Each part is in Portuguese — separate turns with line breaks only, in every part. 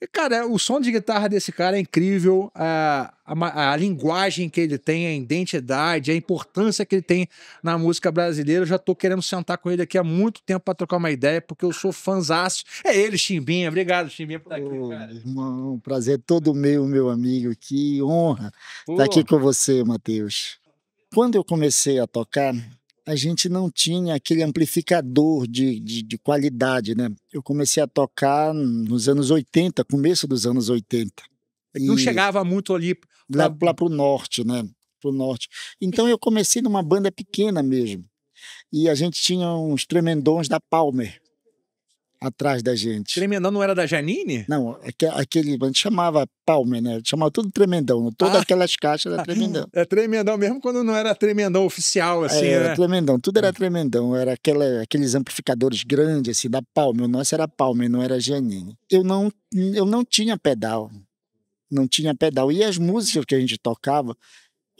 E, cara, é, o som de guitarra desse cara é incrível, a, a, a, linguagem que ele tem, a identidade, a importância que ele tem na música brasileira. Eu já tô querendo sentar com ele aqui há muito tempo para trocar uma ideia, porque eu sou fãzaço. É ele, Chimbinha. Obrigado, Chimbinha, por estar tá aqui,
cara. Irmão, é prazer todo meu, meu amigo. Que honra estar tá aqui com você, Matheus. Quando eu comecei a tocar, a gente não tinha aquele amplificador de, de, de, qualidade, né? Eu comecei a tocar nos anos 80, começo dos anos 80. E não chegava muito ali. Pra... Lá, lá pro norte, né? Pro norte. Então eu comecei numa banda pequena mesmo. E a gente tinha uns tremendões da Palmer atrás da gente. Tremendão não era da Janine? Não, é aquele, a gente chamava Palmer, né? Chamava tudo Tremendão. Todas ah. aquelas caixas era Tremendão.
É Tremendão mesmo quando não era Tremendão oficial, assim, é, Era né?
Tremendão, tudo era é. Tremendão. Era aquela, aqueles amplificadores grandes, assim, da Palmer. O nosso era Palmer, não era Janine. Eu não, eu não tinha pedal. Não tinha pedal. E as músicas que a gente tocava,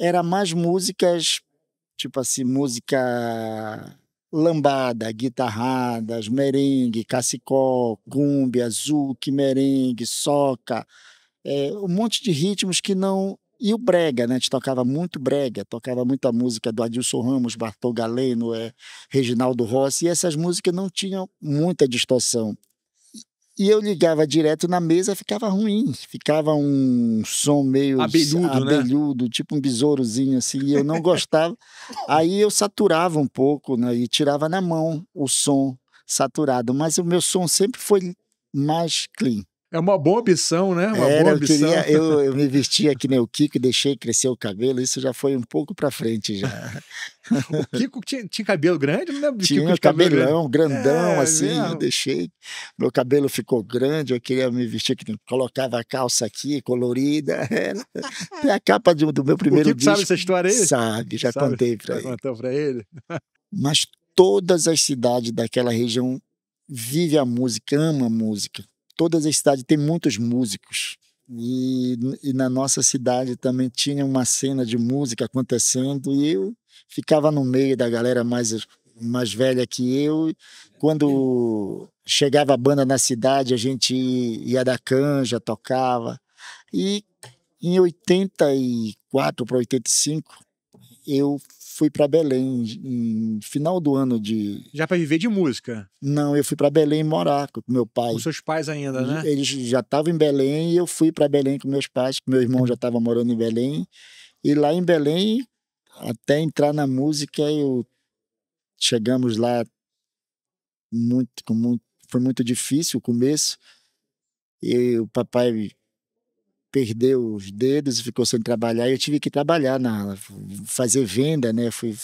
era mais músicas, tipo assim, música lambada, guitarradas, merengue, cacicó, cumbia, zouk, merengue, soca, é, um monte de ritmos que não... E o brega, né? A gente tocava muito brega, tocava muita música do Adilson Ramos, Bartol Galeno, é, Reginaldo Rossi, e essas músicas não tinham muita distorção. E eu ligava direto na mesa, ficava ruim. Ficava um som meio abelhudo, né? abelhudo né? tipo um besourozinho assim, e eu não gostava. Aí eu saturava um pouco né, e tirava na mão o som saturado, mas o meu som sempre foi mais clean. É uma boa opção, né? Uma Era, é, boa opção. Eu, queria, eu, eu, me vestia que nem o Kiko e deixei crescer o cabelo, isso já foi um pouco para frente já. o Kiko tinha, tinha, cabelo grande, não né? lembro Tinha Kiko cabelão, grandão, é, assim, mesmo. eu deixei. Meu cabelo ficou grande, eu queria me vestir que colocava a calça aqui, colorida. É, é a capa do meu primeiro o Kiko disco. sabe essa história aí? Sabe, já sabe, contei para ele. Contou para ele. Mas todas as cidades daquela região vivem a música, amam a música todas as cidades tem muitos músicos. E, e, na nossa cidade também tinha uma cena de música acontecendo e eu ficava no meio da galera mais mais velha que eu. Quando chegava a banda na cidade, a gente ia da canja, tocava. E em 84 para 85, eu fui para Belém em final do ano de. Já para
viver de música?
Não, eu fui para Belém morar com meu pai. Com seus pais ainda, né? Eles já estavam em Belém e eu fui para Belém com meus pais, meu irmão já estava uhum. morando em Belém. E lá em Belém, até entrar na música, eu chegamos lá muito, com muito foi muito difícil o começo. E o papai perdeu os dedos e ficou sem trabalhar. Eu tive que trabalhar na fazer venda, né? Fui,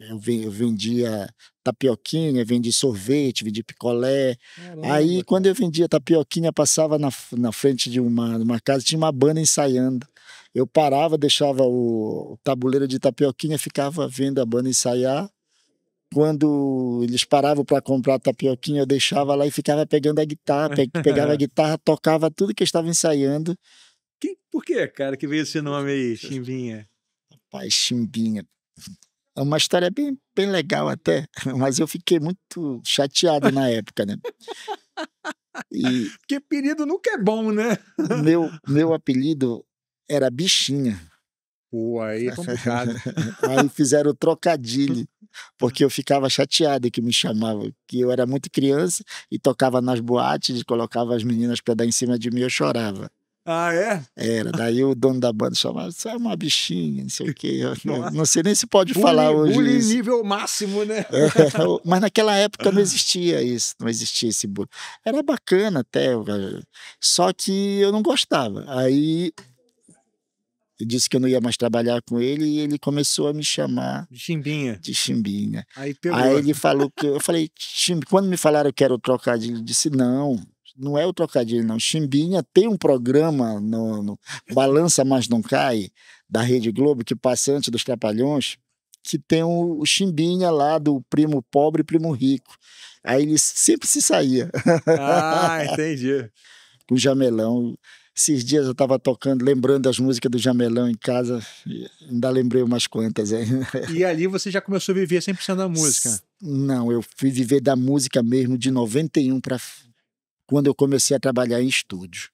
eu, vendia tapioquinha, vendi sorvete, vendi picolé. Caramba. Aí quando eu vendia tapioquinha, passava na, na frente de uma, uma casa, tinha uma banda ensaiando. Eu parava, deixava o, o tabuleiro de tapioquinha, ficava vendo a banda ensaiar quando eles paravam para comprar tapioquinha, eu deixava lá e ficava pegando a guitarra, pegava a guitarra, tocava tudo que eu estava ensaiando
quem, por que, cara, que veio esse nome aí, Chimbinha?
Rapaz, Chimbinha. É uma história bem, bem legal até, mas eu fiquei muito chateado na época, né? E Porque apelido nunca é bom, né? Meu, meu apelido era Bichinha. Pô, aí é complicado. aí fizeram trocadilho, porque eu ficava chateado que me chamavam, que eu era muito criança e tocava nas boates, colocava as meninas para dar em cima de mim, eu chorava. Ah, é? Era. Daí o dono da banda chamava, você é uma bichinha, não sei o quê. Não, não, sei nem se pode falar hoje. Bullying isso.
nível máximo, né? É,
mas naquela época não ah. existia isso, não existia esse bullying. Era bacana até, só que eu não gostava. Aí eu disse que eu não ia mais trabalhar com ele e ele começou a me chamar de
Chimbinha.
De Chimbinha.
Aí, Aí ele
falou que eu falei, Chimbi, quando me falaram que era o trocadilho, ele disse: "Não, não é o trocadilho, não. Chimbinha tem um programa no, no Balança Mas Não Cai, da Rede Globo, que passa antes dos Trapalhões, que tem o, o Chimbinha lá do primo pobre e primo rico. Aí ele sempre se saía. Ah, entendi. o Jamelão. Esses dias eu estava tocando, lembrando as músicas do Jamelão em casa, ainda lembrei umas quantas. E ali você já começou a viver 100% da música? Não, eu fui viver da música mesmo de 91 para quando eu comecei a trabalhar em estúdio.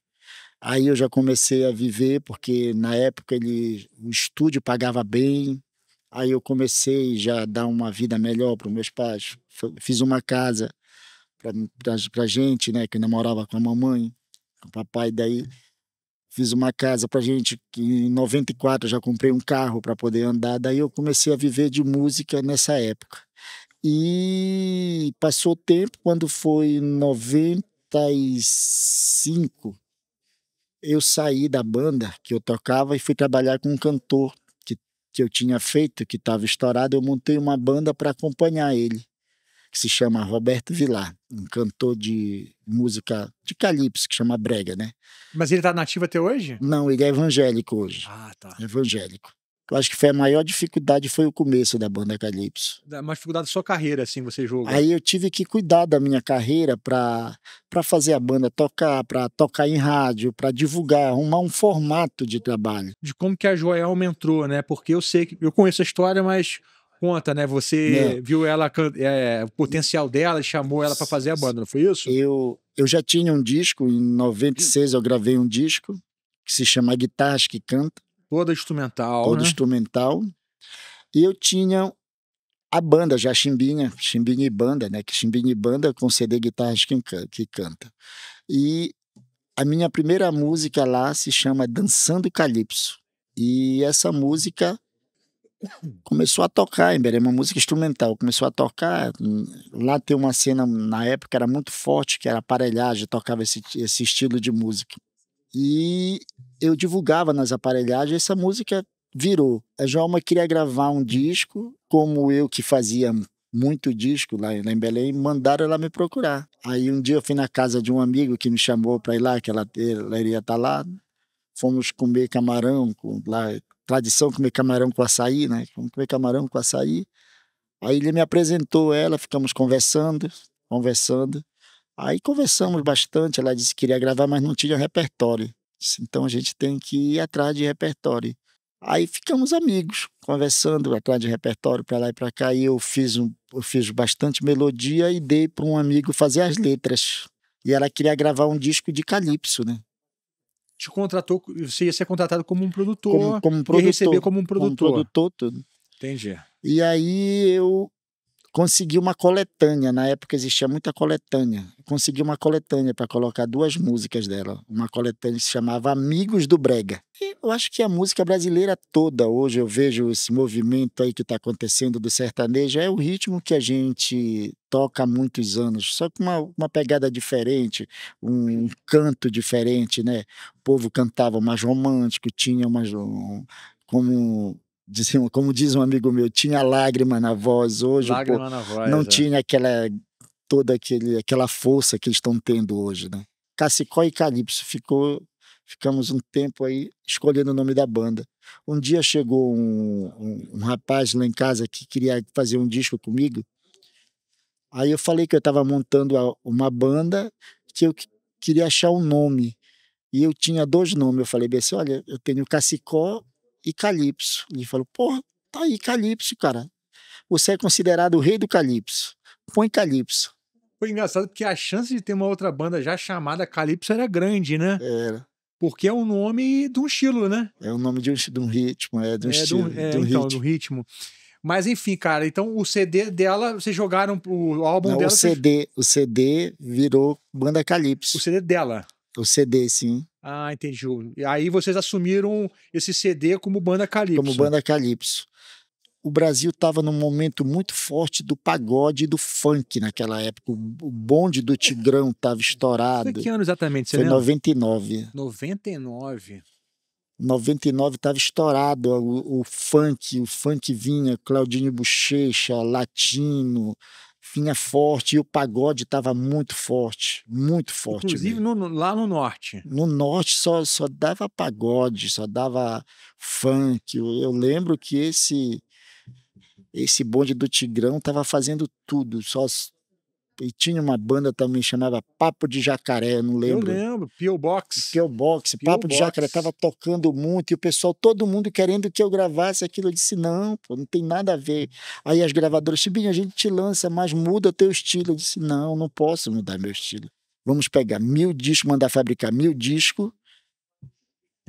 Aí eu já comecei a viver, porque na época ele, o estúdio pagava bem. Aí eu comecei já a dar uma vida melhor para os meus pais. Fiz uma casa para a gente, né? Que ainda morava com a mamãe, com o papai. Daí fiz uma casa para gente. Que em 94 eu já comprei um carro para poder andar. Daí eu comecei a viver de música nessa época. E passou o tempo, quando foi em 90 95, eu saí da banda que eu tocava e fui trabalhar com um cantor que, que eu tinha feito, que estava estourado. Eu montei uma banda para acompanhar ele, que se chama Roberto Vilar, um cantor de música de calypso, que chama Brega, né? Mas ele está nativo até hoje? Não, ele é evangélico hoje. Ah, tá. Evangélico. Eu acho que foi a maior dificuldade, foi o começo da banda Calypso.
Da mais dificuldade da é sua carreira, assim, você jogou? Aí
eu tive que cuidar da minha carreira para fazer a banda tocar, para tocar em rádio, para divulgar, arrumar um formato de trabalho.
De como que a Joelma entrou, né? Porque eu sei que eu conheço a história, mas conta, né? Você viu ela é, o potencial
dela e chamou ela para fazer a banda, não foi isso? Eu eu já tinha um disco em 96, hum. eu gravei um disco que se chama Guitarras que Canta Toda instrumental. Toda né? instrumental. E eu tinha a banda já Chimbinha, Chimbinha e Banda, né? Que Chimbinha e Banda com CD Guitarras que, que canta. E a minha primeira música lá se chama Dançando Calypso. E essa música começou a tocar em Belém, é uma música instrumental. Começou a tocar. Lá tem uma cena, na época era muito forte, que era aparelhagem, tocava esse, esse estilo de música. E eu divulgava nas aparelhagens, essa música virou. A Joalma queria gravar um disco, como eu que fazia muito disco lá em Belém, mandaram ela me procurar. Aí um dia eu fui na casa de um amigo que me chamou para ir lá, que ela, ela iria estar tá lá. Fomos comer camarão, com, lá, tradição comer camarão com açaí, né? Fomos comer camarão com açaí. Aí ele me apresentou ela, ficamos conversando, conversando. Aí conversamos bastante, ela disse que queria gravar, mas não tinha repertório. Então a gente tem que ir atrás de repertório. Aí ficamos amigos, conversando atrás de repertório para lá e para cá. E eu fiz, um, eu fiz bastante melodia e dei para um amigo fazer as letras. E ela queria gravar um disco de calypso, né?
Te contratou, você ia ser contratado como um produtor. Como, como um produtor. E receber como um produtor. Como
produtor, tudo. Entendi. E aí eu consegui uma coletânea. Na época existia muita coletânea. Consegui uma coletânea para colocar duas músicas dela. Uma coletânea que se chamava Amigos do Brega. E eu acho que a música brasileira toda hoje, eu vejo esse movimento aí que está acontecendo do sertanejo, é o ritmo que a gente toca há muitos anos, só com uma, uma pegada diferente, um, um canto diferente, né? O povo cantava mais romântico, tinha mais. Um, como como diz um amigo meu, tinha lágrima na voz hoje. Lágrima pô, na voz, não é. tinha aquela toda aquele, aquela força que eles estão tendo hoje, né? Cacicó e Calypso ficou, ficamos um tempo aí escolhendo o nome da banda. Um dia chegou um, um, um rapaz lá em casa que queria fazer um disco comigo. Aí eu falei que eu estava montando uma banda que eu queria achar um nome. E eu tinha dois nomes. Eu falei bem assim: olha, eu tenho Cacicó e Calypso. Ele falou, porra, tá aí Calypso, cara. Você é considerado o rei do Calypso. Põe Calypso.
Foi engraçado porque a chance de ter uma outra banda já chamada Calypso era grande, né?
Era. Porque é um nome de um estilo, né? É o um nome de um, de um, ritmo, é de um é, estilo. Do, é, então, ritmo. do
ritmo. Mas enfim, cara, então o CD dela, vocês jogaram o álbum Não, dela? O CD,
vocês... o CD virou Banda Calypso. O CD dela? O CD, sim.
Ah, entendi. E aí vocês assumiram
esse CD como banda Calypso. Como banda Calypso. O Brasil estava num momento muito forte do pagode e do funk naquela época. O bonde do Tigrão estava estourado. Foi que ano
exatamente? Você Foi lembra?
99.
99.
99 estava estourado o, o, funk, o funk vinha, Claudinho Bochecha, Latino, Finha forte, e o pagode estava muito forte, muito forte. Inclusive no, lá no norte. No norte só, só dava pagode, só dava funk. Eu, eu lembro que esse esse bonde do Tigrão estava fazendo tudo, só e tinha uma banda também chamava Papo de Jacaré, não lembro. Eu lembro, Pio Box. Pio Box, Pio Papo Box. de Jacaré tava tocando muito e o pessoal, todo mundo querendo que eu gravasse aquilo. Eu disse, não, pô, não tem nada a ver. Aí as gravadoras, Chibinho, a gente te lança, mas muda o teu estilo. Eu disse, não, não posso mudar meu estilo. Vamos pegar mil discos, mandar fabricar mil discos.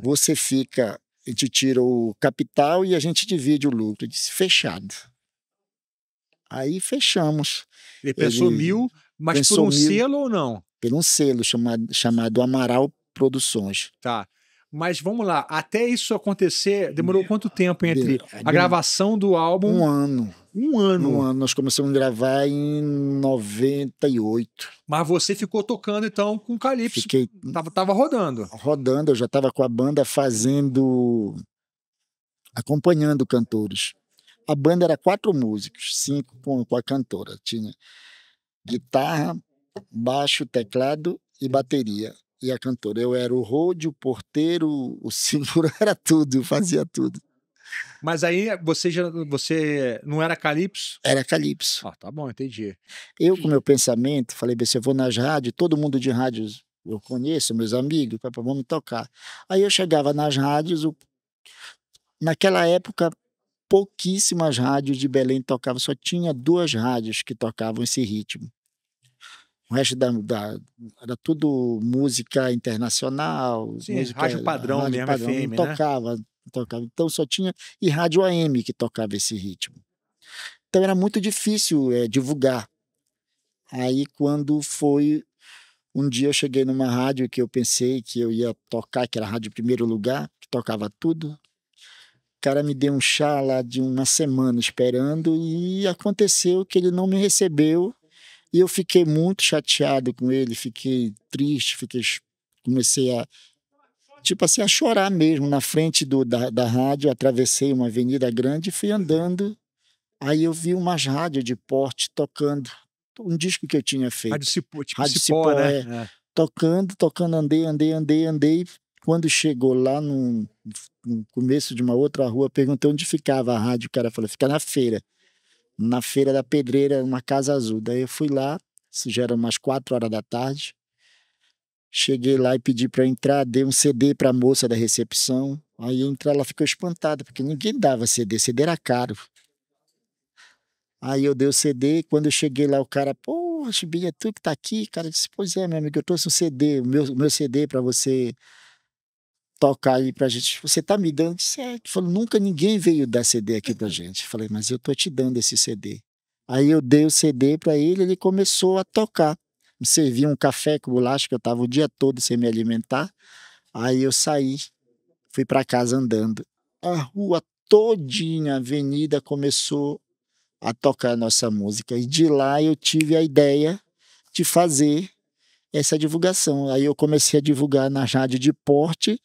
Você fica, a gente tira o capital e a gente divide o lucro. Eu disse, fechado. Aí fechamos. Ele pensou ele mil, mas pensou por um mil, selo ou não? Por um selo chamado, chamado Amaral Produções.
Tá. Mas vamos lá, até isso acontecer, demorou quanto tempo entre a
gravação do álbum? Um ano. Um ano. Um ano. Nós começamos a gravar em 98. Mas você ficou tocando
então com o Calypso.
Fiquei. Tava, tava rodando. Rodando, eu já estava com a banda fazendo. acompanhando cantores a banda era quatro músicos, cinco com, com a cantora. Tinha guitarra, baixo, teclado e bateria. E a cantora. Eu era o rode, o porteiro, o seguro, era tudo, eu fazia tudo.
Mas aí você já você não era Calypso?
Era Calypso. Ah, tá bom, entendi. Eu, com meu pensamento, falei, se eu vou nas rádios, todo mundo de rádios eu conheço, meus amigos, vamos tocar. Aí eu chegava nas rádios, o... naquela época pouquíssimas rádios de Belém tocavam, só tinha duas rádios que tocavam esse ritmo. O resto da, da era tudo música internacional. Sim, música, rádio padrão rádio mesmo, padrão, FM, não né? tocava, não tocava. Então só tinha. E rádio AM que tocava esse ritmo. Então era muito difícil é, divulgar. Aí quando foi. Um dia eu cheguei numa rádio que eu pensei que eu ia tocar, que era a rádio primeiro lugar, que tocava tudo cara me deu um chá lá de uma semana esperando e aconteceu que ele não me recebeu e eu fiquei muito chateado com ele, fiquei triste, fiquei comecei a tipo assim a chorar mesmo na frente do da, da rádio, atravessei uma avenida grande e fui andando. Aí eu vi umas rádios de porte tocando um disco que eu tinha feito. Rádio Cipó, tipo rádio Cipó, Cipó né? é, é. Tocando, tocando, andei, andei, andei, andei. Quando chegou lá num no começo de uma outra rua, perguntei onde ficava a rádio. O cara falou: fica na feira. Na feira da pedreira, uma casa azul. Daí eu fui lá, isso já era umas quatro horas da tarde. Cheguei lá e pedi para entrar, dei um CD para a moça da recepção. Aí entrar, ela ficou espantada, porque ninguém dava CD, CD era caro. Aí eu dei o CD, quando eu cheguei lá, o cara, pô, Chibinha, é tu que tá aqui? O cara disse, pois é, meu amigo, eu trouxe um CD, o meu, meu CD para você tocar aí pra gente. Tipo, Você tá me dando? Certo. É. falou, nunca ninguém veio dar CD aqui pra uhum. gente. Eu falei, mas eu tô te dando esse CD. Aí eu dei o CD para ele, ele começou a tocar. Me servia um café com bolacha, que eu tava o dia todo sem me alimentar. Aí eu saí, fui para casa andando. A rua todinha, a avenida, começou a tocar a nossa música. E de lá eu tive a ideia de fazer essa divulgação. Aí eu comecei a divulgar na rádio de porte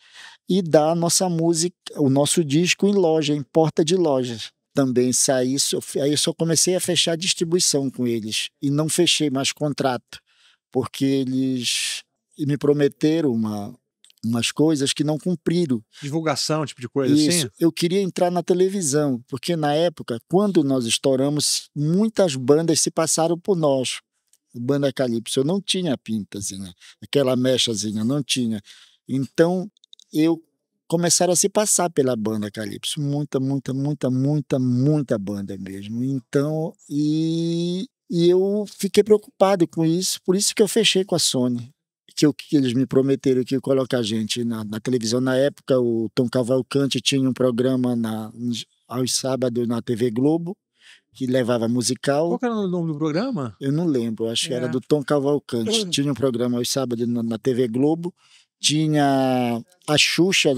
e dar a nossa música, o nosso disco em loja, em porta de loja também saí, aí eu só comecei a fechar a distribuição com eles e não fechei mais contrato, porque eles me prometeram uma, umas coisas que não cumpriram.
Divulgação, tipo de coisa Isso. assim?
Eu queria entrar na televisão, porque na época, quando nós estouramos, muitas bandas se passaram por nós, banda calypso, eu não tinha pintazinha, né, aquela mechazinha, não tinha. Então, eu começaram a se passar pela banda calypso, muita, muita, muita, muita, muita banda mesmo. Então, e, e eu fiquei preocupado com isso, por isso que eu fechei com a Sony. Que, que eles me prometeram que ia colocar a gente na, na, televisão. Na época, o Tom Cavalcante tinha um programa na, aos sábados na TV Globo, que levava musical. Qual era o nome do programa? Eu não lembro, acho é. que era é. do Tom Cavalcante. Eu... Tinha um programa aos sábados na, na TV Globo. Tinha a Xuxa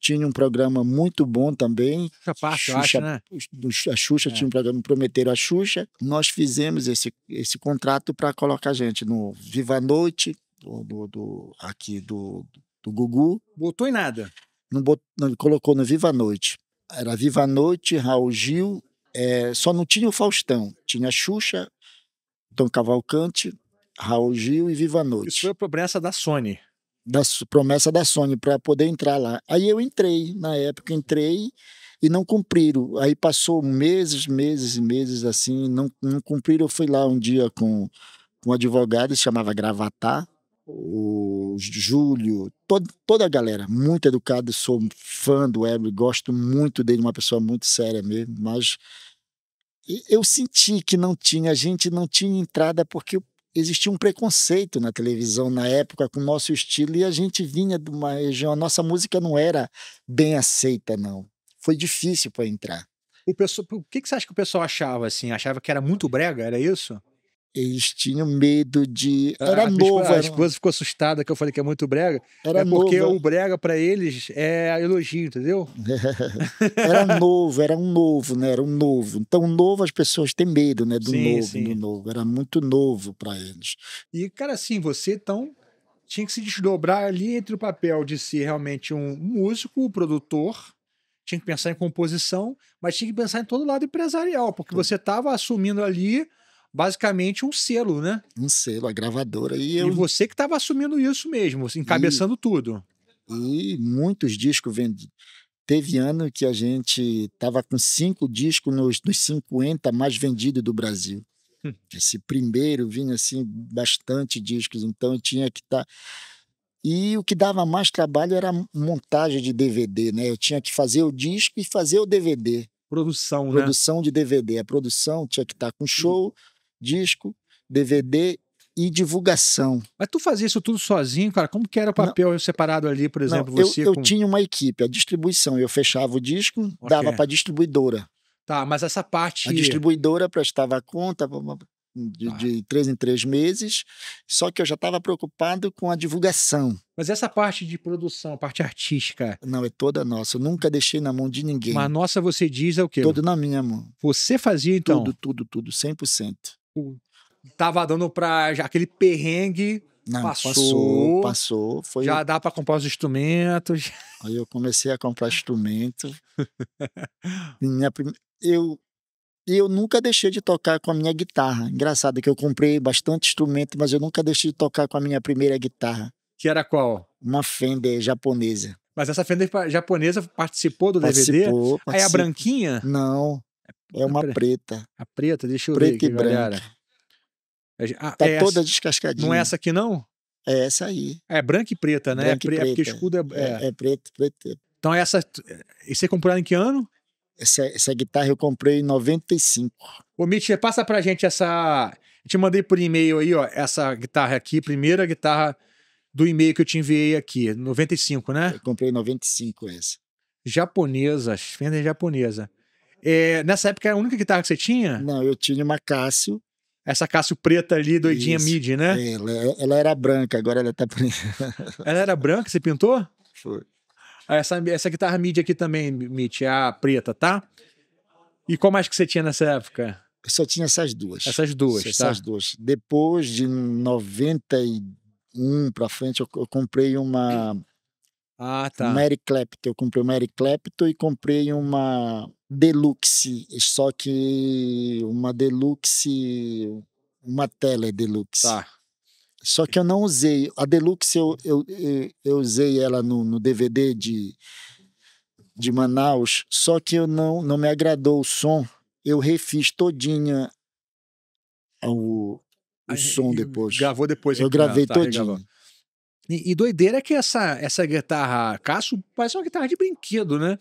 tinha um programa muito bom também. Capaz, Xuxa, acho, né? A Xuxa é. tinha um programa, prometeram a Xuxa. Nós fizemos esse, esse contrato para colocar a gente no Viva a Noite, do, do, do aqui do, do Gugu. Botou em nada. Não, bot, não colocou no Viva a Noite. Era Viva a Noite, Raul Gil, é, só não tinha o Faustão, tinha Xuxa, Tom Cavalcante, Raul Gil e Viva a Noite. Isso foi a promessa da Sony. Da promessa da Sony para poder entrar lá. Aí eu entrei, na época entrei e não cumpriram. Aí passou meses, meses e meses assim, não, não cumpriram. Eu fui lá um dia com, com um advogado, se chamava Gravatar, o Júlio, todo, toda a galera, muito educada, sou fã do Hélio, gosto muito dele, uma pessoa muito séria mesmo, mas eu senti que não tinha, a gente não tinha entrada porque existia um preconceito na televisão na época com o nosso estilo e a gente vinha de uma região, a nossa música não era bem aceita, não. Foi difícil para entrar. O, pessoal, o que você acha que o pessoal achava assim? Achava que era muito brega, era isso? Eles tinham
medo de. Era novo. A, né? esposa ficou assustada que eu falei que é muito brega. Era é porque novo. o brega para eles é elogio, entendeu?
era novo, era um novo, né? Era um novo. Então, novo as pessoas têm medo, né? Do sim, novo, sim. do novo. Era muito novo para
eles. E, cara, assim, você então tinha que se desdobrar ali entre o papel de ser realmente um músico, um produtor, tinha que pensar em composição, mas tinha que pensar em todo lado empresarial, porque você estava assumindo ali basicamente um selo, né?
Um selo, a gravadora. E, eu... e você que estava assumindo isso mesmo, assim, encabeçando e... tudo. E muitos discos vendidos. Teve ano que a gente estava com cinco discos nos, nos 50 mais vendidos do Brasil. Hum. Esse primeiro vinha assim, bastante discos, então eu tinha que estar. Tá... E o que dava mais trabalho era montagem de DVD, né? Eu tinha que fazer o disco e fazer o DVD. Produção, produção né? Produção de DVD. A produção tinha que estar tá com hum. show, disco, DVD e divulgação.
Mas tu fazia isso tudo sozinho, cara? Como que era o papel não, separado ali, por exemplo, não, você? Eu, com...
tinha uma equipe, a distribuição. Eu fechava o disco, okay. dava para distribuidora. Tá, mas essa parte. A distribuidora prestava conta de, tá. de três em três meses, só que eu já estava preocupado com a divulgação. Mas essa parte de produção, a parte artística. Não, é toda nossa. Eu nunca deixei na mão de ninguém. Mas nossa, você diz é o quê? Tudo na minha mão. Você fazia então? Tudo, tudo, tudo, 100%.
Tipo, tava dando pra.
Já, aquele perrengue. Não, passou, passou, passou foi já dá para comprar os instrumentos. Aí eu comecei a comprar instrumento. minha prim... eu, eu nunca deixei de tocar com a minha guitarra. Engraçado que eu comprei bastante instrumento, mas eu nunca deixei de tocar com a minha primeira guitarra. Que era qual? Uma Fender japonesa.
Mas essa Fender japonesa participou do participou, DVD? Participou. Aí a
branquinha? Não. É uma preta. preta. A preta, deixa eu preta ver. Preta e branca. Galera.
Ah, tá é toda essa... descascadinha. Não é essa aqui, não? É essa aí. É branca e preta, né? É, pre... preta. é, porque escudo é é, é. é, preto, preto. Então essa. E você comprou ela em que ano? Essa, essa guitarra eu comprei em 95. Ô, Mitch, passa pra gente essa. Eu te mandei por e-mail aí, ó, essa guitarra aqui, primeira guitarra do e-mail que eu te enviei aqui, 95, né? Eu comprei 95 essa. Japonesa, fenda japonesa. É, nessa época era a única guitarra que você tinha? Não, eu tinha uma Cássio. Essa Cássio preta ali, doidinha Isso. mid, né? É,
ela, ela, era branca, agora ela tá preta.
ela era branca, você pintou? Foi. Ah, essa, essa guitarra mid aqui também, Mitch, é a preta, tá? E qual mais que você tinha nessa época?
Eu só tinha essas duas. Essas duas, essas tá? Essas duas. Depois de 91 para frente, eu, eu, comprei uma.
Ah, tá. Uma Eric
Clapton. Eu comprei uma Eric Clapton e comprei uma deluxe, só que uma deluxe, uma tela é deluxe. Tá. Só que eu não usei. A deluxe eu, eu, eu usei ela no, no DVD de, de Manaus, só que eu não, não me agradou o som. Eu refiz todinha o, o som depois. Gravou depois. Eu então, tá, gravei tá, todinho. E, e doideira é que essa, essa guitarra
Casso parece uma guitarra de brinquedo, né?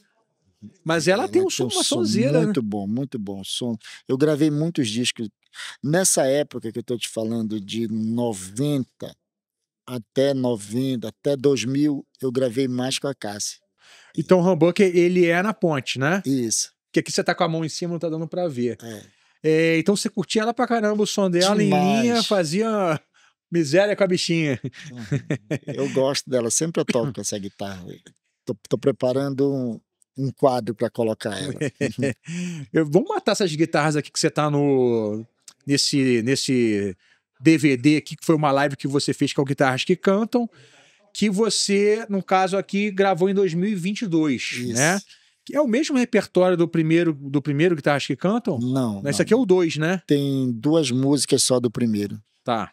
Mas ela, tem um som, uma sonzeira. Né? Muito né? bom, muito bom som. Eu gravei muitos discos. Nessa época que eu estou te falando, de 90 até 90, até 2000, eu gravei mais com a Cassie. Então o humbucker, ele é na ponte, né? Isso. Porque aqui você tá com a mão em
cima, não tá dando para ver. É. É, então você curtia ela pra caramba, o som dela Demais. em linha, fazia
miséria com a bichinha. Eu gosto dela, sempre eu toco essa guitarra. Tô, tô preparando um quadro para colocar ela.
Eu, vamos matar essas guitarras aqui que você tá no nesse nesse DVD aqui que foi uma live que você fez com guitarras que cantam, que você no caso aqui gravou em 2022, Isso. né? Que é o mesmo repertório do primeiro do primeiro
guitarras que cantam? Não. Esse não. aqui é o 2, né? Tem duas músicas só do primeiro.
Tá.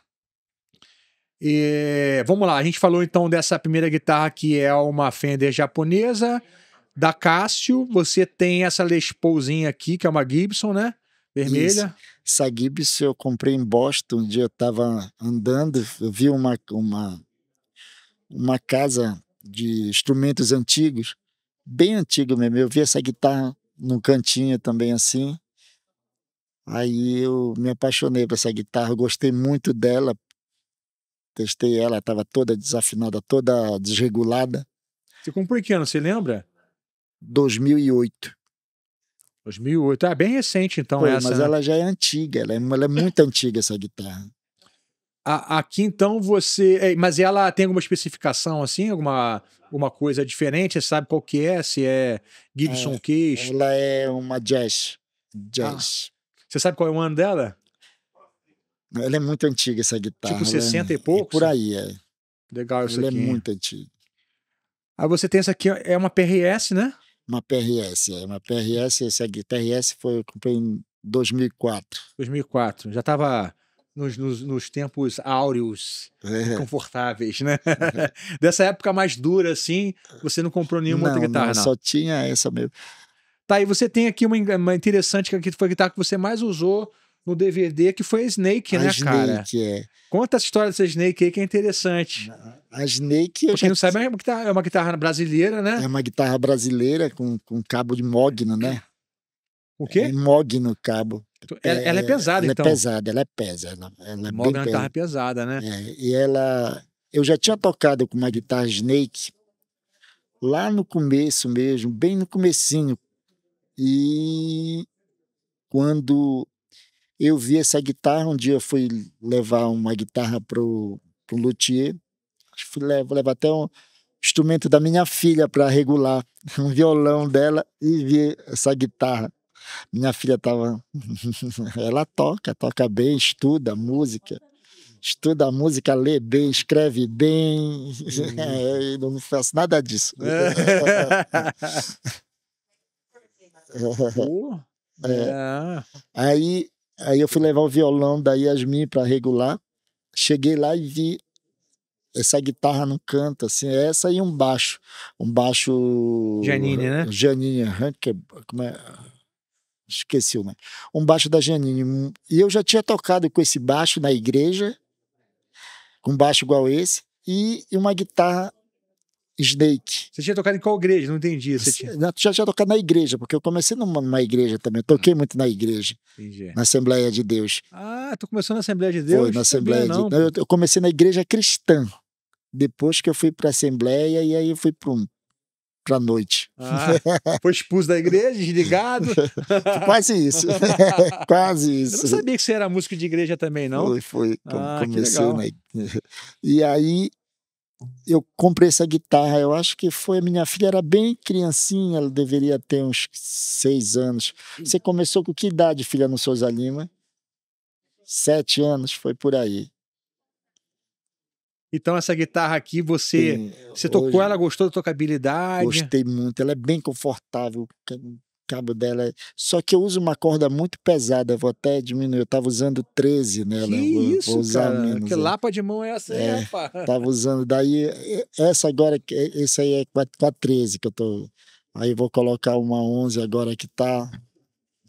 E, vamos lá, a gente falou então dessa primeira guitarra que é uma Fender japonesa. Da Cássio, você tem essa Les aqui, que
é uma Gibson, né? Vermelha. Isso. Essa Gibson eu comprei em Boston. Um dia eu estava andando, eu vi uma, uma, uma casa de instrumentos antigos, bem antigo mesmo. Eu vi essa guitarra num cantinho também assim. Aí eu me apaixonei por essa guitarra, gostei muito dela. Testei ela, estava toda desafinada, toda desregulada.
Você comprou em que ano, você lembra?
2008. 2008, é bem recente então Pô, essa. Mas né? ela já é antiga, ela é, ela é muito antiga essa guitarra.
A, aqui então você, é, mas ela tem alguma especificação assim, alguma alguma coisa diferente? Você sabe qual que é? Se é Gibson é, Case? Ela é uma jazz,
jazz.
Ah. Você sabe qual é o ano dela?
Ela é muito antiga essa guitarra. Tipo 60 é, e pouco? É por aí, é. Legal isso ela aqui. Ela é muito antiga. Aí ah, você tem essa aqui, é uma PRS, né? uma PRS, é uma PRS, essa PRS foi, eu comprei em 2004. 2004, já estava
nos, nos, nos, tempos áureos, é. confortáveis, né? É. Dessa época mais dura, assim, você não comprou nenhuma não, outra guitarra, não, não? só tinha essa mesmo. Tá, e você tem aqui uma, uma interessante que foi a guitarra que você mais usou no DVD, que foi a Snake, a né, Snake, cara? Snake, é. Conta essa história dessa Snake aí, que é interessante. A Snake... Pra quem já... não sabe, é uma, guitarra, é uma guitarra
brasileira, né? É uma guitarra brasileira com, com cabo de mogno, né? O quê? É, é mogno cabo. Ela, é, ela é, é, pesada, ela então? Ela é pesada, ela é pesa. Ela, ela é mogno é uma guitarra pesada, né? É, e ela... Eu já tinha tocado com uma guitarra Snake lá no começo mesmo, bem no comecinho. E quando eu vi essa guitarra, um dia eu fui levar uma guitarra pro, o luthier, fui levar, levar até um instrumento da minha filha para regular, um violão dela e vi essa guitarra. Minha filha tava, ela toca, toca bem, estuda música estuda música, lê bem, escreve bem. Uhum. Eu não faço nada disso. é. É. é. Aí Aí eu fui levar o violão da Yasmin para regular. Cheguei lá e vi essa guitarra não canta, assim, é essa e um baixo. Um baixo. Janine, né? Janine, é, como é? Esqueci o nome. Um baixo da Janine. E eu já tinha tocado com esse baixo na igreja, com um baixo igual esse, e uma guitarra Snake. Você tinha tocado em qual igreja? Não entendi. Você tinha... Eu já tinha tocado na igreja, porque eu comecei numa, numa igreja também. Eu toquei ah. muito na igreja. Entendi. Na Assembleia de Deus. Ah, tu começou na Assembleia de Deus? Foi, na Assembleia não, de Deus. Eu, eu comecei na igreja cristã. Depois que eu fui para a Assembleia, e aí eu fui para um pra noite. Ah, foi expulso da igreja, desligado. Quase isso. Quase isso. Eu não sabia
que você era músico de igreja também, não? Foi, foi. Ah, comecei, né?
E aí eu comprei essa guitarra, eu acho que foi a minha filha, era bem criancinha, ela deveria ter uns seis anos. Hum. Você começou com que idade, filha, no Souza Lima? Sete anos, foi por aí.
Então essa guitarra aqui,
você, Sim, você tocou, hoje, ela gostou da tocabilidade? Gostei muito, ela é bem confortável, cabo dela. Só que eu uso uma corda muito pesada, vou até diminuir. Eu tava usando 13 nela. Que vou, isso, vou usar cara? Menos, que é. lapa de mão é essa, é, rapaz? Tava usando. Daí, essa agora, esse aí é com a 13 que eu tô. Aí vou colocar uma 11 agora que tá.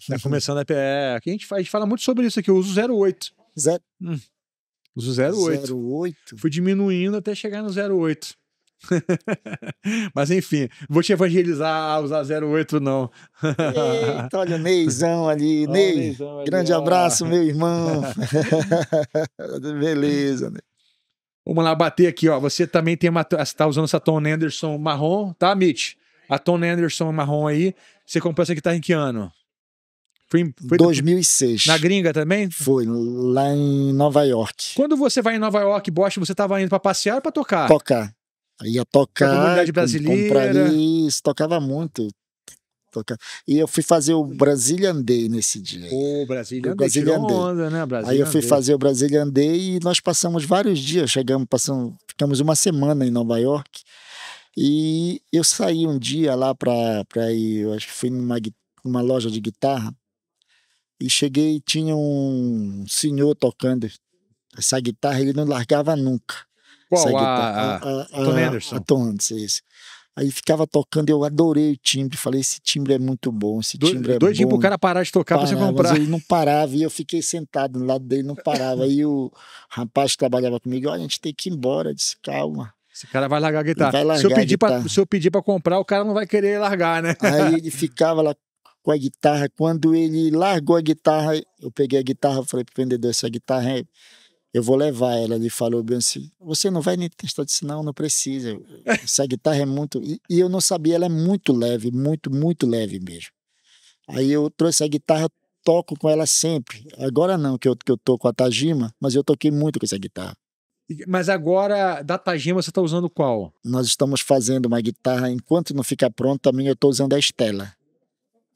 Tá começando a. É, aqui a gente, faz, a gente fala muito sobre isso aqui, eu uso 08. Zero. Hum, uso 08. 08. Fui diminuindo até chegar no 08. Mas enfim, vou te evangelizar a ah, usar 08, não. Eita,
olha o Neizão ali. Olha Ney, Neizão ali, grande ó. abraço, meu irmão. Beleza,
Vamos lá bater aqui, ó. Você também tem uma, você tá usando essa Tom Anderson marrom, tá, Mitch? A Tom Anderson marrom aí. Você comprou essa guitarra tá em que ano?
Foi, foi 2006. Na gringa também? Foi, lá em Nova York. Quando
você vai em Nova York, Bosch, você estava indo para passear ou para tocar?
Tocar. Ia tocar. A comunidade brasileira. Isso, tocava muito. Toca... E eu fui fazer o Brazilian Day nesse dia.
O Brazilian, o Brazilian Day. Onda, né? Brazilian aí eu fui Day. fazer
o Brazilian Day e nós passamos vários dias, chegamos, passamos, ficamos uma semana em Nova York. E eu saí um dia lá para ir, eu acho que fui numa, uma loja de guitarra e cheguei tinha um senhor tocando essa guitarra, ele não largava nunca.
Qual? a, guitarra, a, a, Tom Anderson. A
Tom Anderson, Aí ficava tocando, eu adorei o timbre. Falei, esse timbre é muito bom, esse timbre é dois bom. Dois o cara parar de tocar para você comprar. mas Ele não parava e eu fiquei sentado do lado dele, não parava. aí o rapaz que trabalhava comigo, olha, a gente tem que ir embora. disse, calma.
Esse cara vai largar a guitarra. Vai largar se, eu pedir pra,
se eu pedir pra comprar, o cara não vai querer largar, né? Aí ele ficava lá com a guitarra. Quando ele largou a guitarra, eu peguei a guitarra, falei pro vendedor, essa guitarra é eu vou levar ela. Ele falou bem assim: Você não vai nem testar? Eu disse: Não, não precisa. Essa guitarra é muito. E, eu não sabia, ela é muito leve, muito, muito leve mesmo. Aí eu trouxe a guitarra, toco com ela sempre. Agora não, que eu, que eu tô com a Tajima, mas eu toquei muito com essa guitarra. Mas agora, da Tajima, você está usando qual? Nós estamos fazendo uma guitarra, enquanto não fica pronta, também eu estou usando a Estela.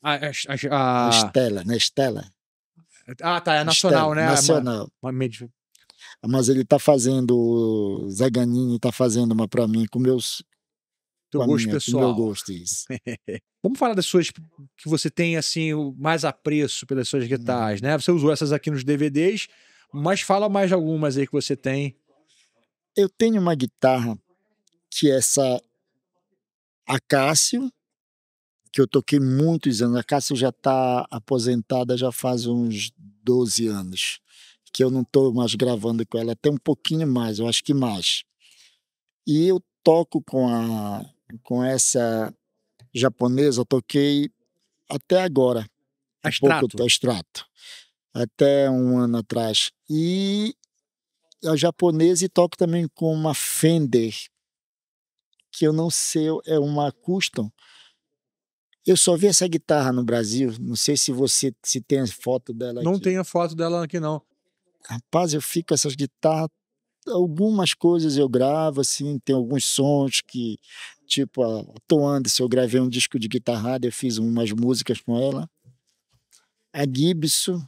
A, a, a...
Estela, né? Estela.
Ah, tá, é nacional, Estela, né? Nacional.
Uma, uma, mas ele está fazendo, o Ganini está fazendo uma para mim com meus teu com gosto minha, pessoal. Com meu gosto,
isso. Vamos falar das suas que você tem assim mais apreço pelas suas guitarras, hum. né? Você usou essas aqui nos DVDs, mas fala mais de algumas aí que você
tem. Eu tenho uma guitarra que é essa Acácio, que eu toquei muitos anos. A Cássia já está aposentada já faz uns 12 anos que eu não estou mais gravando com ela, até um pouquinho mais, eu acho que mais. E eu toco com, a, com essa japonesa, eu toquei até agora. Um extrato. Pouco, extrato. Até um ano atrás. E a japonesa e toco também com uma Fender, que eu não sei, é uma custom. Eu só vi essa guitarra no Brasil, não sei se você se tem foto dela Não aqui. tem
a foto dela aqui não
rapaz, eu fico com essas guitarras. Algumas coisas eu gravo, assim, tem alguns sons que, tipo, a Tom Anderson, eu gravei um disco de guitarrada, eu fiz umas músicas com ela. A Gibson,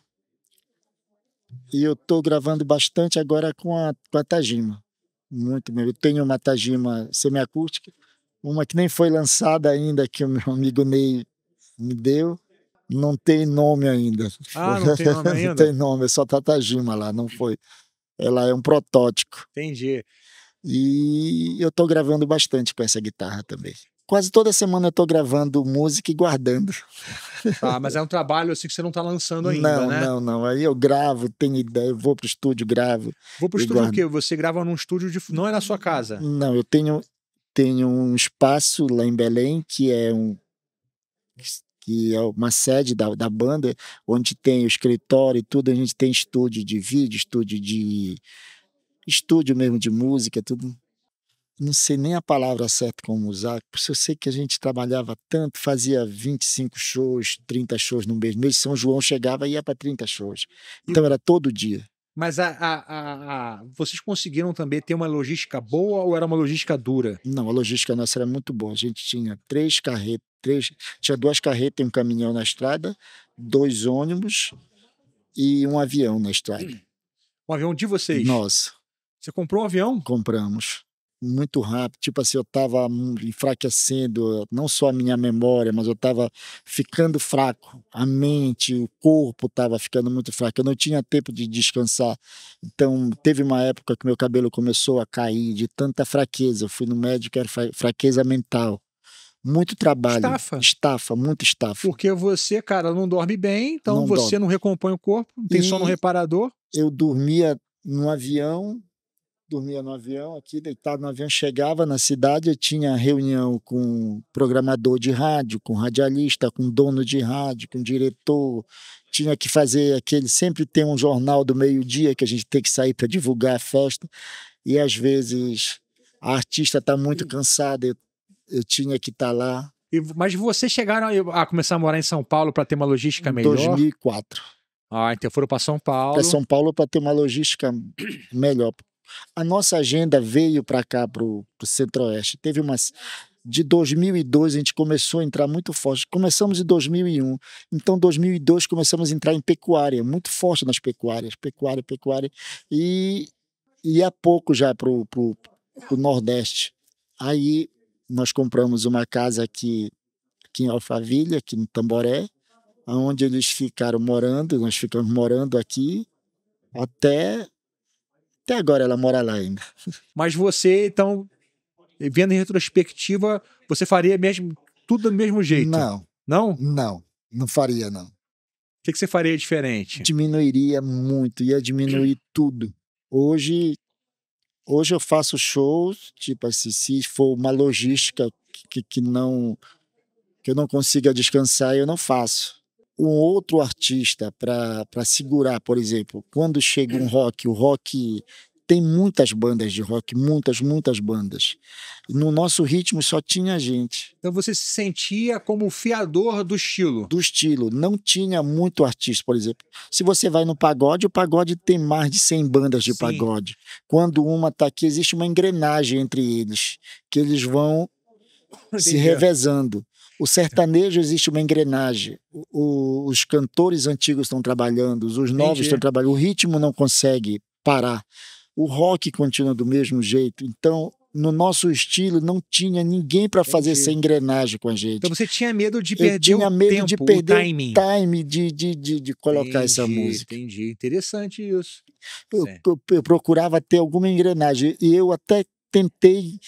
e eu estou gravando bastante agora com a, com a Tajima. Muito mesmo. Eu tenho uma Tajima semiacústica, uma que nem foi lançada ainda, que o meu amigo Ney me deu. Não tem nome ainda. Ah, não tem nome ainda? não tem nome, é só Tatajima lá, não foi. Ela é um protótipo. Entendi. E eu tô gravando bastante com essa guitarra também. Quase toda semana eu tô gravando música e guardando.
Ah, mas é um trabalho assim que você não tá lançando ainda, não, né? Não,
não, Aí eu gravo, tenho ideia, eu vou pro estúdio, gravo. Vou pro estúdio guardo. o quê? Você grava num estúdio de... não é na sua casa? Não, eu tenho tenho um espaço lá em Belém que é um que é uma sede da, da banda, onde tem o escritório e tudo, a gente tem estúdio de vídeo, estúdio de. estúdio mesmo de música, tudo. Não sei nem a palavra certa como usar, porque eu sei que a gente trabalhava tanto, fazia 25 shows, 30 shows no mês. mês São João chegava e ia para 30 shows. Então era todo dia.
Mas a, a, a, vocês
conseguiram também ter uma logística boa ou era uma logística dura? Não, a logística nossa era muito boa. A gente tinha três carretas, três, tinha duas carretas e um caminhão na estrada, dois ônibus e um avião na estrada. Um avião de vocês? Nossa. Você comprou um avião? Compramos muito rápido. Tipo assim, eu estava enfraquecendo não só a minha memória, mas eu estava ficando fraco. A mente, o corpo estava ficando muito fraco. Eu não tinha tempo de descansar. Então, teve uma época que meu cabelo começou a cair de tanta fraqueza. Eu fui no médico, era fraqueza mental. Muito trabalho. Estafa. Estafa, muito estafa. Porque você, cara, não dorme bem, então não você dorme. não recompõe o corpo, tem e sono reparador. Eu dormia no avião, dormia no avião, aqui deitado no avião, chegava na cidade, eu tinha reunião com programador de rádio, com radialista, com dono de rádio, com diretor. Tinha que fazer aquele, sempre tem um jornal do meio-dia que a gente tem que sair para divulgar a festa. E às vezes a artista está muito cansada, eu, eu tinha que estar tá lá. E, mas vocês chegaram a, a começar a morar em
São Paulo para ter
uma logística melhor? 2004.
Ah, então foram para São Paulo. Para São
Paulo para ter uma logística melhor. A nossa agenda veio para cá, para o Centro-Oeste. Teve umas. De 2002 a gente começou a entrar muito forte. Começamos em 2001, então 2002 começamos a entrar em pecuária, muito forte nas pecuárias, pecuária, pecuária. E, e há pouco já para o Nordeste. Aí nós compramos uma casa aqui, aqui em Alphaville, aqui no Tamboré, onde eles ficaram morando, nós ficamos morando aqui até até agora ela mora lá ainda. Mas você, então, vendo em retrospectiva, você faria mesmo tudo do mesmo jeito? Não. Não? Não. Não faria, não. O que, que você faria diferente? Diminuiria muito, ia diminuir tudo. Hoje, hoje eu faço shows, tipo assim, se for uma logística que, que não que eu não consiga descansar, eu não faço um outro artista para segurar, por exemplo, quando chega um rock, o rock tem muitas bandas de rock, muitas, muitas bandas. No nosso ritmo só tinha gente. Então você se sentia como o fiador do estilo? Do estilo. Não tinha muito artista, por exemplo. Se você vai no pagode, o pagode tem mais de 100 bandas de Sim. pagode. Quando uma está aqui, existe uma engrenagem entre eles, que eles vão se revezando. O sertanejo existe uma engrenagem. O, os cantores antigos estão trabalhando, os Entendi. novos estão trabalhando. O ritmo não consegue parar. O rock continua do mesmo jeito. Então, no nosso estilo, não tinha ninguém para fazer essa engrenagem com a gente. Então, você tinha medo de perder Eu tinha medo tempo, de perder o o time de, de, de, de colocar entendi, essa música. Entendi. Interessante isso. Eu, eu, eu procurava ter alguma engrenagem. E eu até tentei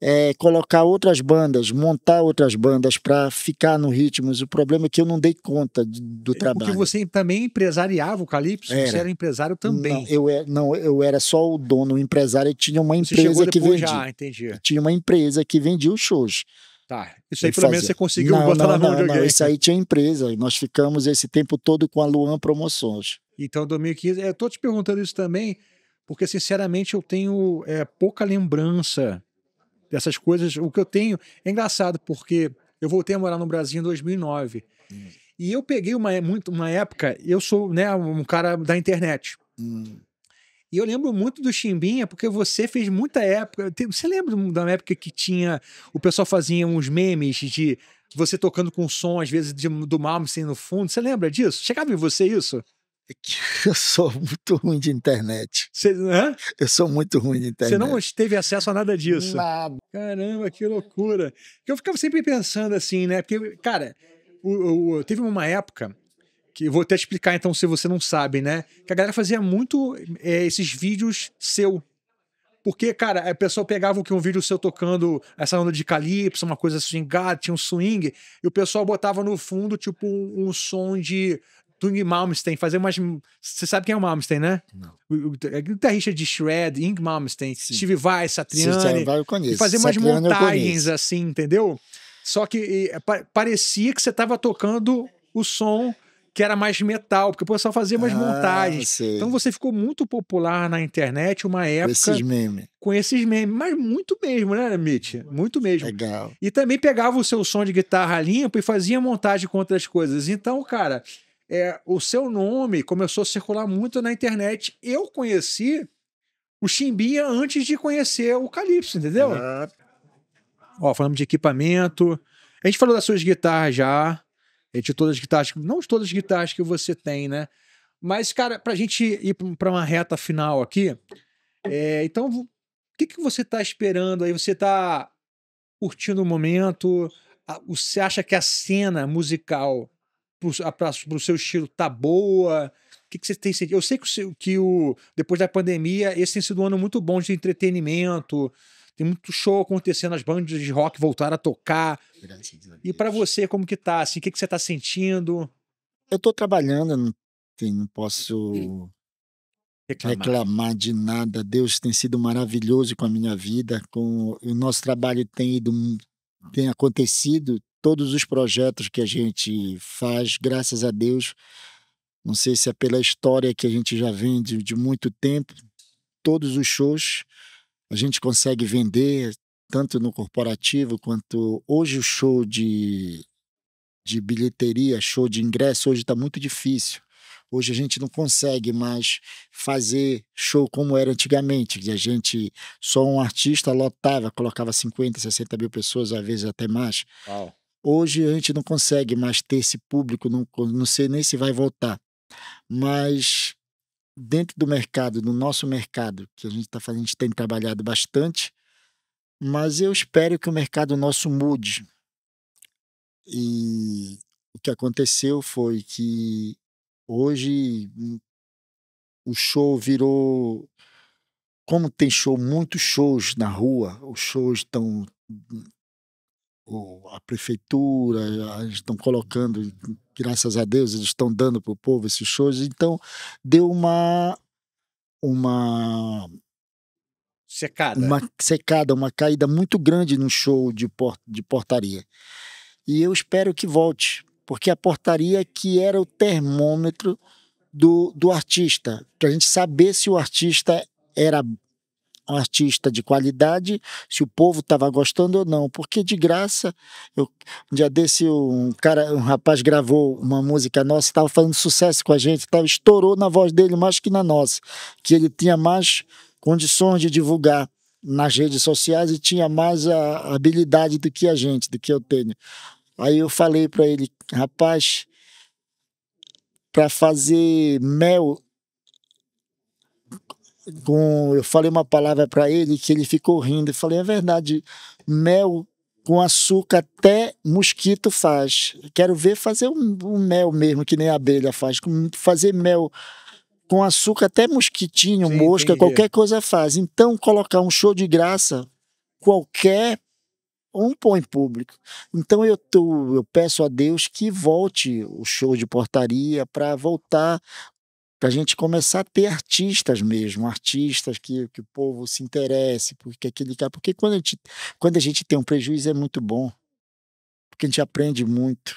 é, colocar outras bandas, montar outras bandas para ficar no ritmos. O problema é que eu não dei conta do, do é, trabalho. Porque
você também
empresariava
o Calypso? Era. Você era empresário também? Não,
eu era, é, não, eu era só o dono, o empresário, e tinha uma empresa que vendia. Já, entendi. Tinha uma empresa que vendia os shows.
Tá, isso aí pelo menos você conseguiu não, botar não, na mão não, de alguém. Não, isso aí
tinha empresa, nós ficamos esse tempo todo com a Luan Promoções.
Então, 2015, é, eu tô te perguntando isso também, porque sinceramente eu tenho é, pouca lembrança dessas coisas. O que eu tenho é engraçado, porque eu voltei a morar no Brasil em 2009. Hum. E eu peguei uma, muito, uma época, eu sou né, um cara da internet. Hum. E eu lembro muito do Chimbinha, porque você fez muita época. Você lembra da época que tinha. O pessoal fazia uns memes de você tocando com som, às vezes, de, do Malmsteen no fundo? Você lembra disso?
Chegava em você isso? É que eu sou muito ruim de internet. Cê, eu sou muito ruim de internet. Você não
teve acesso a
nada disso?
Nada. Caramba, que loucura. Eu ficava sempre pensando assim, né? Porque, cara, o, teve uma época que vou até explicar então se você não sabe, né? Que a galera fazia muito é, esses vídeos seu. Porque, cara, a pessoa pegava um vídeo seu tocando essa onda de calypso, uma coisa swingada, tinha um swing, e o pessoal botava no fundo, tipo, um, um som de, Tung Malmsteen, fazer umas. Você sabe quem é o Malmsteen, né? Não. O, o, o é, guitarrista de Shred, Ing Malmsteen, Steve Vai, Satriani. Steve vai, eu conheço. fazer umas montagens assim, entendeu? Só que e, é, pa parecia que você estava tocando o som que era mais metal, porque o pessoal fazia umas ah, montagens. Sei. Então você ficou muito popular na internet uma época. Com esses memes. Com esses memes, mas muito mesmo, né, Mitch? Muito mesmo. Legal. E também pegava o seu som de guitarra limpo e fazia montagem com outras coisas. Então, cara, é, o seu nome começou a circular muito na internet. Eu conheci o Chimbinha antes de conhecer o Calypso, entendeu? Ah. Ó, falamos de equipamento. A gente falou das suas guitarras já, de todas as guitarras, não de todas as guitarras que você tem, né? Mas, cara, pra gente ir para uma reta final aqui, é, então, o que, que você tá esperando aí? Você tá curtindo o momento? Você acha que a cena musical para o seu estilo tá boa? O que, que você tem sentido? Eu sei que, o, que o, depois da pandemia, esse tem sido um ano muito bom de entretenimento. Tem muito show acontecendo, as bandas de rock voltaram a
tocar. E para você, como que tá? Assim, o que, que você tá sentindo? Eu tô trabalhando, não, tem, não posso reclamar. reclamar de nada. Deus tem sido maravilhoso com a minha vida, com o nosso trabalho tem ido tem acontecido, todos os projetos que a gente faz, graças a Deus, não sei se é pela história que a gente já vem de muito tempo, todos os shows a gente consegue vender, tanto no corporativo quanto hoje o show de, de bilheteria, show de ingresso, hoje está muito difícil. Hoje a gente não consegue mais fazer show como era antigamente, que a gente só um artista lotava, colocava 50, 60 mil pessoas, às vezes até mais. Uau. Hoje a gente não consegue mais ter esse público, não, não sei nem se vai voltar. Mas dentro do mercado, no nosso mercado, que a gente está fazendo, a gente tem trabalhado bastante, mas eu espero que o mercado nosso mude. E o que aconteceu foi que hoje hum, o show virou como tem show, muitos shows na rua, os shows estão hum, o, a prefeitura, eles eh, estão colocando, graças a Deus, eles estão dando para o povo esses shows. Então, deu uma. uma secada. Uma secada, uma caída muito grande no show de, port de portaria. E eu espero que volte, porque a portaria que era o termômetro do, do artista, para a gente saber se o artista era um artista de qualidade, se o povo estava gostando ou não, porque de graça, eu, um dia desse um cara, um rapaz gravou uma música nossa, estava fazendo sucesso com a gente, tava, estourou na voz dele mais que na nossa, que ele tinha mais condições de divulgar nas redes sociais e tinha mais a habilidade do que a gente, do que eu tenho. Aí eu falei para ele, rapaz, para fazer mel com, eu falei uma palavra para ele que ele ficou rindo. Eu falei, é verdade, mel com açúcar até mosquito faz. Quero ver fazer um, um mel mesmo, que nem a abelha faz. Fazer mel com açúcar até mosquitinho, Sim, mosca, entendi. qualquer coisa faz. Então, colocar um show de graça, qualquer um põe público. Então, eu, tô, eu peço a Deus que volte o show de portaria para voltar para a gente começar a ter artistas mesmo, artistas que, que o povo se interesse, porque aquele cara, porque quando a, gente, quando a gente tem um prejuízo é muito bom, porque a gente aprende muito,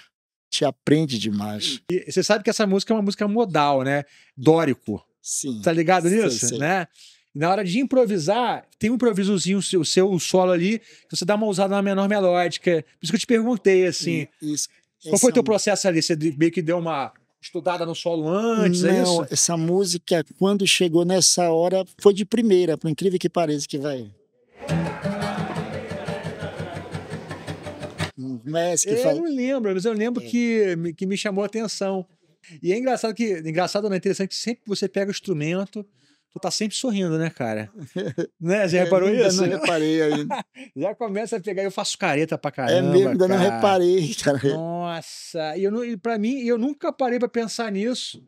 te aprende demais. E, e você sabe que essa música
é uma música modal, né? Dórico. Sim. Tá ligado nisso, Sim. né? Na hora de improvisar, tem um improvisozinho, o seu, seu solo ali, que você dá uma usada na menor melódica. Por isso que eu te perguntei, assim. Isso. Qual foi o teu é processo ali? Você meio que deu uma estudada no solo antes, é Não, é isso?
essa música, quando chegou nessa hora, foi de primeira, por incrível que pareça que vai.
Mas que eu fala... não lembro, mas eu lembro é. que, que me chamou a atenção. E é engraçado que, engraçado não é interessante que sempre você pega o instrumento, tu tá sempre sorrindo, né, cara? né? Já é, reparou é, isso? Ainda não reparei ainda. Já começa a pegar, eu faço careta pra caramba. É mesmo, ainda cara. não reparei, cara. Nossa, e, eu, não, e pra mim, eu nunca parei pra pensar nisso.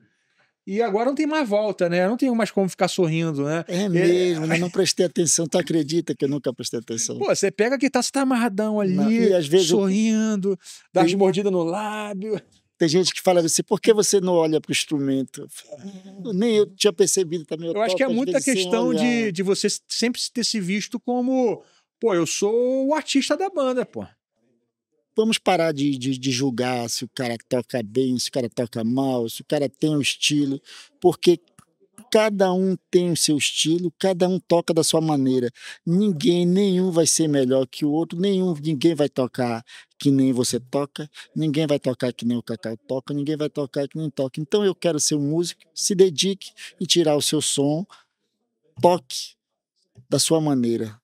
E agora não tem mais volta, né? Não tenho mais como ficar sorrindo, né? É, é mesmo, eu né?
não prestei atenção. Tu acredita que eu nunca prestei atenção? Pô, você pega que tá, você tá amarradão ali, não, às vezes sorrindo, eu... dá as mordidas no lábio. Tem gente que fala assim, por que você não olha para o instrumento? Uhum. Eu nem eu tinha percebido também. Eu, eu acho que é muita questão de, de você sempre ter se visto como, pô, eu sou o artista da banda, pô. Vamos parar de, de, de julgar se o cara toca bem, se o cara toca mal, se o cara tem um estilo, porque Cada um tem o seu estilo, cada um toca da sua maneira. Ninguém, nenhum vai ser melhor que o outro, nenhum, ninguém vai tocar que nem você toca, ninguém vai tocar que nem o Cacau toca, ninguém vai tocar que nem toca. Então eu quero ser um músico, se dedique e tirar o seu som, toque da sua maneira,